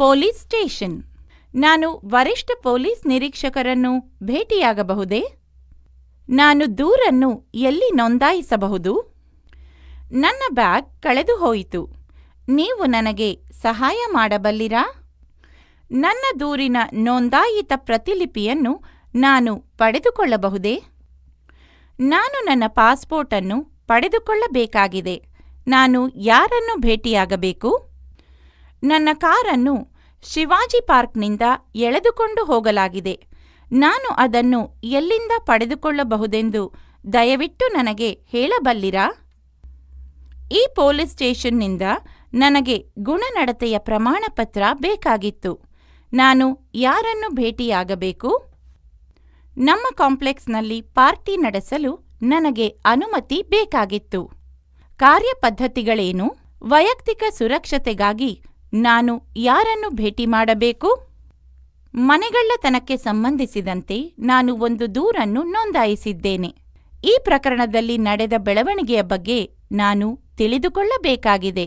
police station ನಾನು ವರಿಷ್ಠ police ನಿರೀಕ್ಷಕರನ್ನು ಭೇಟಿಯಾಗಬಹುದೇ ನಾನು ದೂರನ್ನು ಎಲ್ಲಿ ನೋಂದಾಯಿಸಬಹುದು ನನ್ನ ಬ್ಯಾಗ್ ಕಳೆದುಹೋಯಿತು ನೀವು ನನಗೆ ಸಹಾಯ ಮಾಡಬಲ್ಲಿರಾ ನನ್ನ ದೂರಿನ ನೋಂದಾಯಿತ ಪ್ರತಿಲಿಪಿಯನ್ನು ನಾನು ಪಡೆದುಕೊಳ್ಳಬಹುದೇ ನಾನು ನನ್ನ ಪಾಸ್ಪೋರ್ಟನ್ನು ಪಡೆದುಕೊಳ್ಳಬೇಕಾಗಿದೆ ನಾನು ಯಾರನ್ನು ಭೇಟಿಯಾಗಬೇಕು ನನ್ನ ಕಾರನ್ನು ಶಿವಾಜಿ ಪಾರ್ಕ್ನಿಂದ ಎಳೆದುಕೊಂಡು ಹೋಗಲಾಗಿದೆ ನಾನು ಅದನ್ನು ಎಲ್ಲಿಂದ ಪಡೆದುಕೊಳ್ಳಬಹುದೆಂದು ದಯವಿಟ್ಟು ನನಗೆ ಹೇಳಬಲ್ಲಿರಾ ಈ ಪೊಲೀಸ್ ಸ್ಟೇಷನ್ನಿಂದ ನನಗೆ ಗುಣನಡತೆಯ ಪ್ರಮಾಣಪತ್ರ ಬೇಕಾಗಿತ್ತು ನಾನು ಯಾರನ್ನು ಭೇಟಿಯಾಗಬೇಕು ನಮ್ಮ ಕಾಂಪ್ಲೆಕ್ಸ್ನಲ್ಲಿ ಪಾರ್ಟಿ ನಡೆಸಲು ನನಗೆ ಅನುಮತಿ ಬೇಕಾಗಿತ್ತು ಕಾರ್ಯಪದ್ಧತಿಗಳೇನು ವೈಯಕ್ತಿಕ ಸುರಕ್ಷತೆಗಾಗಿ ನಾನು ಯಾರನ್ನು ಭೇಟಿ ಮಾಡಬೇಕು ಮನೆಗಳ್ಳತನಕ್ಕೆ ಸಂಬಂಧಿಸಿದಂತೆ ನಾನು ಒಂದು ದೂರನ್ನು ನೋಂದಾಯಿಸಿದ್ದೇನೆ ಈ ಪ್ರಕರಣದಲ್ಲಿ ನಡೆದ ಬೆಳವಣಿಗೆಯ ಬಗ್ಗೆ ನಾನು ತಿಳಿದುಕೊಳ್ಳಬೇಕಾಗಿದೆ